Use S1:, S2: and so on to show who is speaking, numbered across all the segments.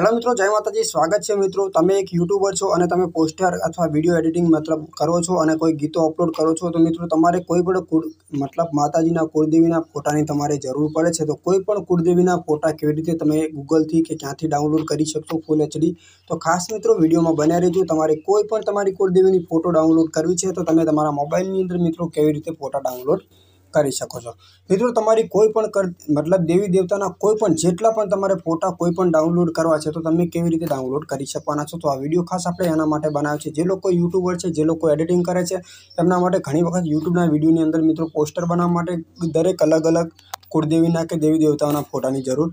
S1: hello મિત્રો જય માતાજી સ્વાગત છે મિત્રો તમે એક યુટ્યુબર છો અને તમે પોસ્ટર અથવા વિડીયો એડિટિંગ મતલબ કરો છો અને કોઈ ગીતો અપલોડ કરો છો તો મિત્રો તમારે કોઈ પણ કુળ મતલબ માતાજીના કુળદેવીના ફોટાની તમારે જરૂર પડે છે તો કોઈ પણ કુળદેવીના ફોટા કેવી રીતે તમે ગૂગલથી કે ક્યાંથી ડાઉનલોડ કરી શકશો ફૂલ એચડી તો ખાસ મિત્રો વિડીયોમાં બન્યા રહેજો તમારે કોઈ પણ તમારી કુળદેવીની ફોટો ડાઉનલોડ કરવી છે તો તમે તમારા મોબાઈલની અંદર મિત્રો કેવી રીતે ફોટા ડાઉનલોડ કરી શકશો મિત્રો તમારી કોઈ પણ મતલબ દેવી દેવતાના કોઈ પણ જેટલા પણ તમારે ફોટા કોઈ પણ ડાઉનલોડ કરવા છે તો તમે કેવી રીતે ડાઉનલોડ કરી શકવાના છો તો આ વિડિયો ખાસ આપણે આના માટે બનાવ્યો છે જે લોકો યુટ્યુબર છે જે લોકો એડિટિંગ કરે છે એના માટે ઘણી વખત YouTube ના વિડિયોની અંદર મિત્રો પોસ્ટર બનાવવા માટે દરેક અલગ અલગ કુળ દેવી ના કે દેવી દેવતાઓના ફોટાની જરૂર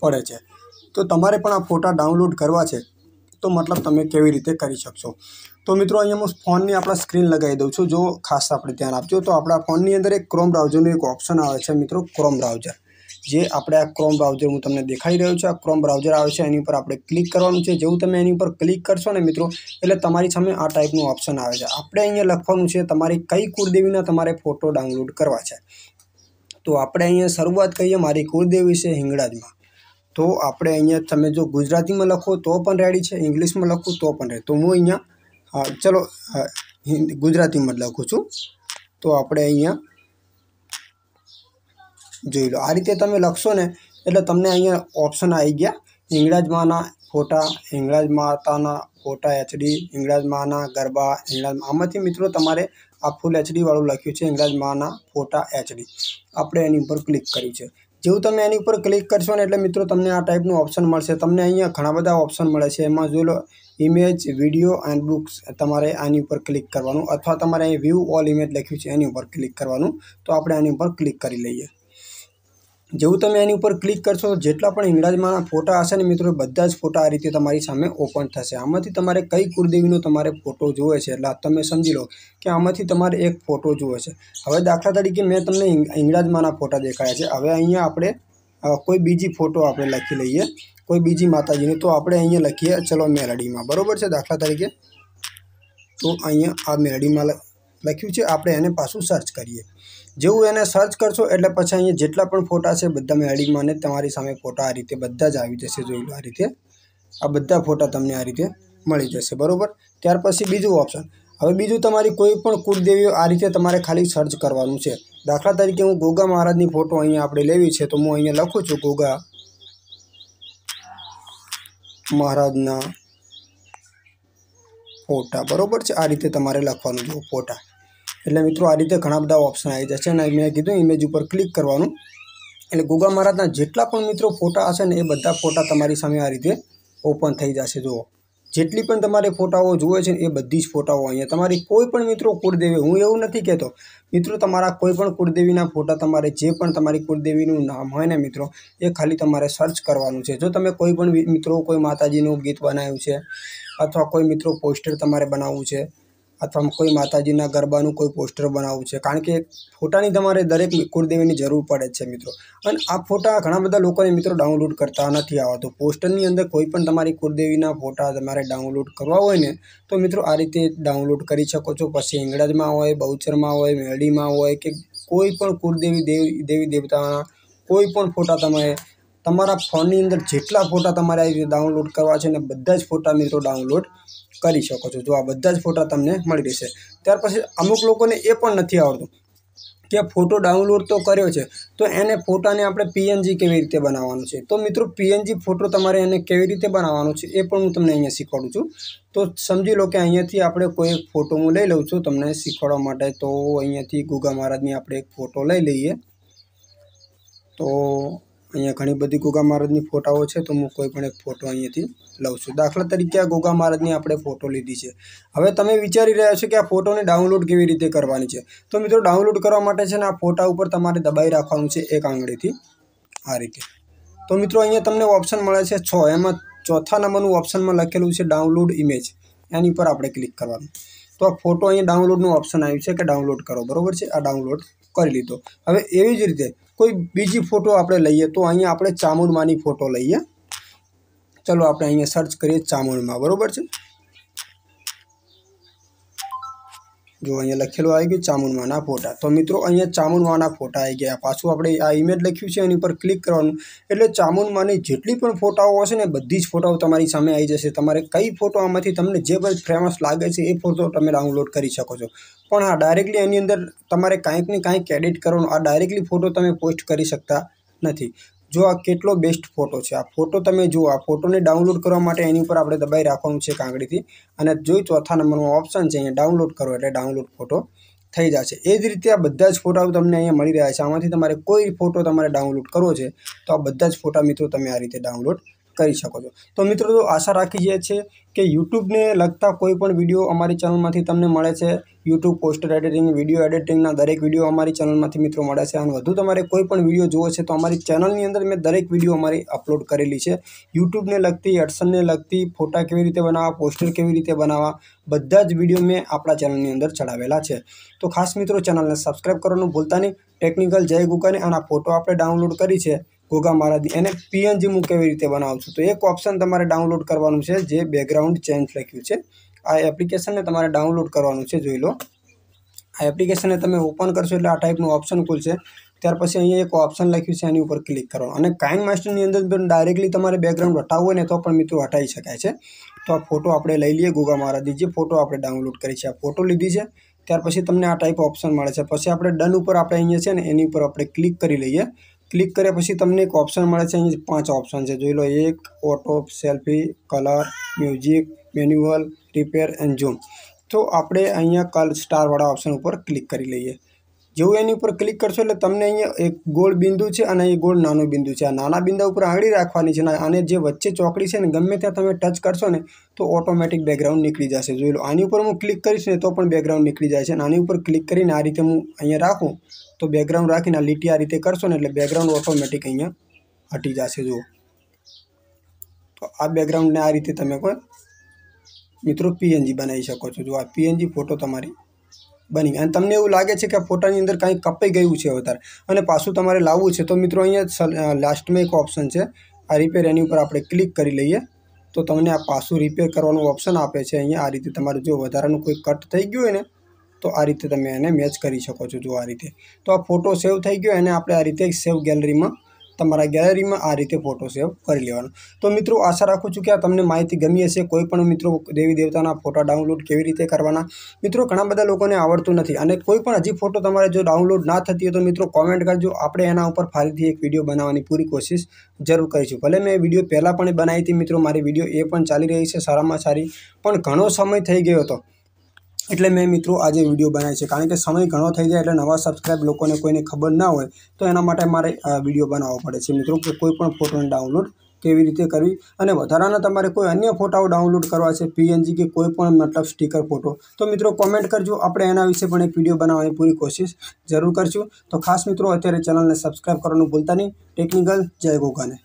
S1: પડે છે તો તમારે પણ આ ફોટા ડાઉનલોડ કરવા છે તો મતલબ તમે કેવી રીતે કરી શકશો તો મિત્રો અહીંયા હું ફોન ની આપડા સ્ક્રીન લગાઈ દેઉ છું જો ખાસ આપડે ધ્યાન આપજો તો આપડા ફોન ની અંદર એક ક્રોમ બ્રાઉઝર નો એક ઓપ્શન આવે છે મિત્રો ક્રોમ બ્રાઉઝર જે આપણે આ ક્રોમ બ્રાઉઝર હું તમને દેખાઈ રહ્યો છું આ ક્રોમ બ્રાઉઝર આવે છે એની ઉપર આપણે ક્લિક કરવાનું છે જેવું તમે એની ઉપર ક્લિક કરશો ને મિત્રો એટલે તમારી સામે આ ટાઈપ નો ઓપ્શન આવે છે આપણે અહીંયા લખવાનું છે તમારી કઈ કુર દેવી નું તમારું ફોટો ડાઉનલોડ કરવા છે તો આપણે અહીંયા શરૂઆત કરીએ મારી કુર દેવી છે હિંગડાજી તો આપણે અહીંયા તમે જો ગુજરાતી માં લખો તો પણ રેડી છે ઇંગ્લિશ માં લખો તો પણ રે તો હું અહીંયા અહ ચાલો હિન્દી ગુજરાતી મત લખું છું તો આપણે અહીંયા જોઈ લો આ રીતે તમે લખશો ને એટલે તમને અહીંયા ઓપ્શન આવી ગયા અંગ્રેજ માના ફોટા અંગ્રેજ માતાના ફોટા HD અંગ્રેજ માના ગરબા અંગ્રેજ મામાથી મિત્રો તમારે આ ફૂલ HD વાળું લખ્યું છે અંગ્રેજ માના ફોટા HD આપણે એની ઉપર ક્લિક કરી છે જેવું તમે એની ઉપર ક્લિક કરશો ને એટલે મિત્રો તમને આ ટાઈપનું ઓપ્શન મળશે તમને અહીંયા ઘણા બધા ઓપ્શન મળે છે એમાં જો ઇમેજ વિડીયો એન્ડ બુક્સ તમારે આની ઉપર ક્લિક કરવાનું અથવા તમારે અહીં વ્યૂ ઓલ ઇમેજ લખ્યું છે એની ઉપર ક્લિક કરવાનું તો આપણે આની ઉપર ક્લિક કરી લઈએ જો તમે આની ઉપર ક્લિક કરશો તો જેટલા પણ અંગ્રેજ માના ફોટા હશે ને મિત્રો બધા જ ફોટા આ રીતે તમારી સામે ઓપન થશે આમાંથી તમારે કઈ કુર દેવીનો તમારે ફોટો જોવે છે એટલે તમે સમજી લો કે આમાંથી તમારે એક ફોટો જોવે છે હવે દાખલા તરીકે મે તમને અંગ્રેજ માના ફોટા દેખાયા છે હવે અહીંયા આપણે કોઈ બીજી ફોટો આપણે લખી લઈએ કોઈ બીજી માતાજીની તો આપણે અહીંયા લખીએ ચલો મેલડી માં બરોબર છે દાખલા તરીકે તો અહીંયા આ મેલડી માં લખ્યું છે આપણે એને પાછું સર્ચ કરીએ જેવું એને સર્ચ કરશું એટલે પછી અહીંયા જેટલા પણ ફોટા છે બધા મે એડીમાંને તમારી સામે ફોટો આ રીતે બધા જ આવી જશે જોઈ લો આ રીતે આ બધા ફોટા તમને આ રીતે મળી જશે બરોબર ત્યાર પછી બીજો ઓપ્શન હવે બીજો તમારી કોઈ પણ કૂટ દેવી આ રીતે તમારે ખાલી સર્ચ કરવાનું છે દાખલા તરીકે હું ગોગા મહારાજની ફોટો અહીંયા આપણે લેવી છે તો હું અહીંયા લખું છું ગોગા મહારાજના ફોટા બરોબર છે આ રીતે તમારે લખવાનું જો ફોટા એલા મિત્રો આ રીતે ઘણા બધા ઓપ્શન આવી જશે અને મેં કીધું ઈમેજ ઉપર ક્લિક કરવાનું અને ગોગા મહારાજના જેટલા પણ મિત્રો ફોટા હશે ને એ બધા ફોટા તમારી સામે આ રીતે ઓપન થઈ જશે જો જેટલી પણ તમારે ફોટાઓ જોવે છે એ બધી જ ફોટાઓ અહીંયા તમારી કોઈ પણ મિત્રો કોડ દેવી હું એવું નથી કહેતો મિત્રો તમાર આ કોઈ પણ કોડ દેવીના ફોટા તમારે જે પણ તમારી કોડ દેવીનું નામ હોય ને મિત્રો એ ખાલી તમારે સર્ચ કરવાનું છે જો તમે કોઈ પણ મિત્રો કોઈ માતાજીનું ગીત બનાવ્યું છે અથવા કોઈ મિત્રો પોસ્ટર તમારે બનાવવું છે અથવા કોઈ માતાજીના ગરબાનું કોઈ પોસ્ટર બનાવવું છે કારણ કે ફોટાની તમારે દરેક કુર્દેવીની જરૂર પડે છે મિત્રો અને આ ફોટા ઘણા બધા લોકોને મિત્રો ડાઉનલોડ કરતા નથી આવતો પોસ્ટરની અંદર કોઈ પણ તમારી કુર્દેવીના ફોટા તમારે ડાઉનલોડ કરવા હોય ને તો મિત્રો આ રીતે ડાઉનલોડ કરી શકો છો પછી હંગળાજ માં હોય બૌછર માં હોય મેલડી માં હોય કે કોઈ પણ કુર્દેવી દેવી દેવી દેવતાના કોઈ પણ ફોટા તમારે તમારા ફોનની અંદર જેટલા ફોટા તમારે આ રીતે ડાઉનલોડ કરવા છે ને બધા જ ફોટા મિત્રો ડાઉનલોડ કાલી શકું છું જો આ બધા જ ફોટો તમને મળી ગય છે ત્યાર પછી અમુક લોકોને એ પણ નથી આવડતું કે ફોટો ડાઉનલોડ તો કર્યો છે તો એને ફોટાને આપણે PNG કેવી રીતે બનાવવાનો છે તો મિત્રો PNG ફોટો તમારે એને કેવી રીતે બનાવવાનો છે એ પણ હું તમને અહીંયા શીખવાડું છું તો સમજી લો કે અહીંયાથી આપણે કોઈ એક ફોટો હું લઈ લઉં છું તમને શીખવાડવા માટે તો અહીંયાથી ગુગા મહારાજની આપણે એક ફોટો લઈ લઈએ તો અહીંયા ઘણી બધી ગોગા મહારાજ ની ફોટાઓ છે તો હું કોઈ પણ એક ફોટો અહીંથી લઉં છું દાખલા તરીકે ગોગા મહારાજ ની આપણે ફોટો લીધી છે હવે તમે વિચારી રહ્યા છો કે આ ફોટોને ડાઉનલોડ કેવી રીતે કરવાની છે તો મિત્રો ડાઉનલોડ કરવા માટે છે ને આ ફોટા ઉપર તમારે દબાઈ રાખવાનું છે એક આંગળીથી આ રીતે તો મિત્રો અહીંયા તમને ઓપ્શન મળ્યા છે 6 એમાં ચોથા નંબરનું ઓપ્શનમાં લખેલું છે ડાઉનલોડ ઈમેજ એની ઉપર આપણે ક્લિક કરવાનું તો ફોટો અહીં ડાઉનલોડ નું ઓપ્શન આવ્યું છે કે ડાઉનલોડ કરો બરોબર છે આ ડાઉનલોડ કરી લીધો હવે એવી જ રીતે કોઈ બીજી ફોટો આપણે લઈએ તો અહીંયા આપણે ચામુંડમાની ફોટો લઈએ ચલો આપણે અહીંયા સર્ચ કરીએ ચામુંડમાં બરાબર છે જો અહીં લખેલું આય કે ચામુંણવાના ફોટા તો મિત્રો અહીંયા ચામુંણવાના ફોટા આવી ગયા પાછું આપણે આ ઈમેજ લખ્યું છે એની ઉપર ક્લિક કરવાનું એટલે ચામુંણમાની જેટલી પણ ફોટાઓ હશે ને બધી જ ફોટાઓ તમારી સામે આવી જશે તમારે કઈ ફોટો આમાંથી તમને જે પણ ફ્રેમસ લાગે છે એ ફોટો તમે ડાઉનલોડ કરી શકો છો પણ આ ડાયરેક્ટલી એની અંદર તમારે કાઈક ને કાઈ ક્રેડિટ કરવાનું આ ડાયરેક્ટલી ફોટો તમે પોસ્ટ કરી શકતા નથી જો આ કેટલો બેસ્ટ ફોટો છે આ ફોટો તમે જુઓ આ ફોટોને ડાઉનલોડ કરવા માટે એની ઉપર આપણે દબાઈ રાખવાનું છે કાંગડીથી અને જોઈ ચોથા નંબરનો ઓપ્શન છે અહીંયા ડાઉનલોડ કરો એટલે ડાઉનલોડ ફોટો થઈ જશે એ જ રીતે આ બધા જ ફોટાઓ તમને અહીંયા મળી રહ્યા છે આમાંથી તમારે કોઈ ફોટો તમારે ડાઉનલોડ કરવો છે તો આ બધા જ ફોટા મિત્રો તમે આ રીતે ડાઉનલોડ કરી શકો છો તો મિત્રો તો આશા રાખીજીએ છે કે YouTube ને લગતા કોઈ પણ વિડિયો અમારી ચેનલમાંથી તમને મળે છે YouTube પોસ્ટર એડિટિંગ વિડિયો એડિટિંગના દરેક વિડિયો અમારી ચેનલમાંથી મિત્રો મળે છે અને વધુ તમારે કોઈ પણ વિડિયો જોવો છે તો અમારી ચેનલની અંદર મે દરેક વિડિયો અમારી અપલોડ કરેલી છે YouTube ને લગતી એડશન ને લગતી ફોટા કેવી રીતે બનાવ પોસ્ટર કેવી રીતે બનાવ બધા જ વિડિયો મે આપડા ચેનલની અંદર ચડાવેલા છે તો ખાસ મિત્રો ચેનલને સબસ્ક્રાઇબ કરવાનું ભૂલતા નહીં ટેકનિકલ જય ગુકા ને આના ફોટો આપણે ડાઉનલોડ કરી છે ઘોઘા મહારાજની એને પીએનજી હું કેવી રીતે બનાવું છું તો એક ઓપ્શન તમારે ડાઉનલોડ કરવાનું છે જે બેકગ્રાઉન્ડ ચેન્જ લખ્યું છે આ એપ્લિકેશનને તમારે ડાઉનલોડ કરવાનું છે જોઈ લો આ એપ્લિકેશનને તમે ઓપન કરશો એટલે આ ટાઈપનું ઓપ્શન ખુલશે ત્યાર પછી અહીંયા એક ઓપ્શન લખ્યું છે એની ઉપર ક્લિક કરો અને કાઇન માસ્ટરની અંદર પણ ડાયરેક્ટલી તમારે બેકગ્રાઉન્ડ હટાવવું ને તો પણ મિત્રો હટાવી શકાય છે તો આ ફોટો આપણે લઈ લઈએ ગોગા મહારાજની જે ફોટો આપણે ડાઉનલોડ કરી છે આ ફોટો લીધી છે ત્યાર પછી તમને આ ટાઈપ ઓપ્શન મળે છે પછી આપણે ડન ઉપર આપણે અહીંયા છે ને એની ઉપર આપણે ક્લિક કરી લઈએ ક્લિક કર્યા પછી તમને એક ઓપ્શન મળે છે અહીં પાંચ ઓપ્શન છે જોઈ લો એક auto selfie colour music manual repair and zoom તો આપણે અહીંયા કલ સ્ટારવાળા ઓપ્શન ઉપર ક્લિક કરી લઈએ યુએન ઉપર ક્લિક કરશો એટલે તમને અહીં એક ગોળ બિંદુ છે અને અહીં ગોળ નાનો બિંદુ છે આ નાના બિંદુ ઉપર આંગળી રાખવાની છે અને જે વચ્ચે ચોકડી છે ને ગમે તે તમે ટચ કરશો ને તો ઓટોમેટિક બેકગ્રાઉન્ડ નીકળી જશે જોઈ લો આની ઉપર હું ક્લિક કરીશ ને તો પણ બેકગ્રાઉન્ડ નીકળી જાય છે અને આની ઉપર ક્લિક કરીને આ રીતે હું અહીંયા રાખું તો બેકગ્રાઉન્ડ રાખીને આ રીતે કરશો ને એટલે બેકગ્રાઉન્ડ ઓટોમેટિક અહીંયા હાટી જશે જો તો આ બેકગ્રાઉન્ડ ને આ રીતે તમે કોઈ મિત્રો PNG બનાવી શકો છો જો આ PNG ફોટો તમારી બની ને તમને એવું લાગે છે કે ફોટાની અંદર કંઈ કપાઈ ગયું છે અથવા અને પાછું તમારે લાવવું છે તો મિત્રો અહીંયા लास्ट મે એક ઓપ્શન છે આ રિપેર એની ઉપર આપણે ક્લિક કરી લઈએ તો તમને આ પાછું રિપેર કરવાનો ઓપ્શન આપે છે અહીંયા આ રીતે તમારો જો વધારેનો કોઈ કટ થઈ ગયો હોય ને તો આ રીતે તમે એને મેચ કરી શકો છો જો આ રીતે તો આ ફોટો સેવ થઈ ગયો અને આપણે આ રીતે સેવ ગેલેરીમાં તમારા ગેલેરી માં આ રીતે ફોટો સેવ કરી લેવાનો તો મિત્રો આશા રાખું છું કે તમને માહિતી ગમી હશે કોઈ પણ મિત્રો દેવી દેવતાના ફોટો ડાઉનલોડ કેવી રીતે કરવોના મિત્રો ઘણા બધા લોકોને આવડતું નથી અને કોઈ પણ અજી ફોટો તમારે જો ડાઉનલોડ ના થતી હોય તો મિત્રો કોમેન્ટ કરજો આપણે એના ઉપર ફરીથી એક વિડિયો બનાવવાની પૂરી કોશિશ જરૂર કરીશું ભલે મેં વિડિયો પહેલા પણ બનાવી હતી મિત્રો મારી વિડિયો એ પણ ચાલી રહી છે સારામાં સારી પણ ઘણો સમય થઈ ગયો તો એટલે મેં મિત્રો આજે વિડીયો બનાવ્યો છે કારણ કે સમય ઘણો થઈ જાય એટલે નવા સબસ્ક્રાઈબ લોકોને કોઈને ખબર ના હોય તો એના માટે મારે વિડીયો બનાવવો પડે છે મિત્રો કે કોઈ પણ ફોટોને ડાઉનલોડ કેવી રીતે કરવી અને વધારાના તમારે કોઈ અન્ય ફોટાઓ ડાઉનલોડ કરવા છે પીએનજી કે કોઈ પણ મતલબ સ્ટીકર ફોટો તો મિત્રો કોમેન્ટ કરજો આપણે એના વિશે પણ એક વિડીયો બનાવવાની પૂરી કોશિશ જરૂર કરશું તો ખાસ મિત્રો અત્યારે ચેનલને સબસ્ક્રાઈબ કરવાનું ભૂલતા નહીં ટેકનિકલ જય ગોગાને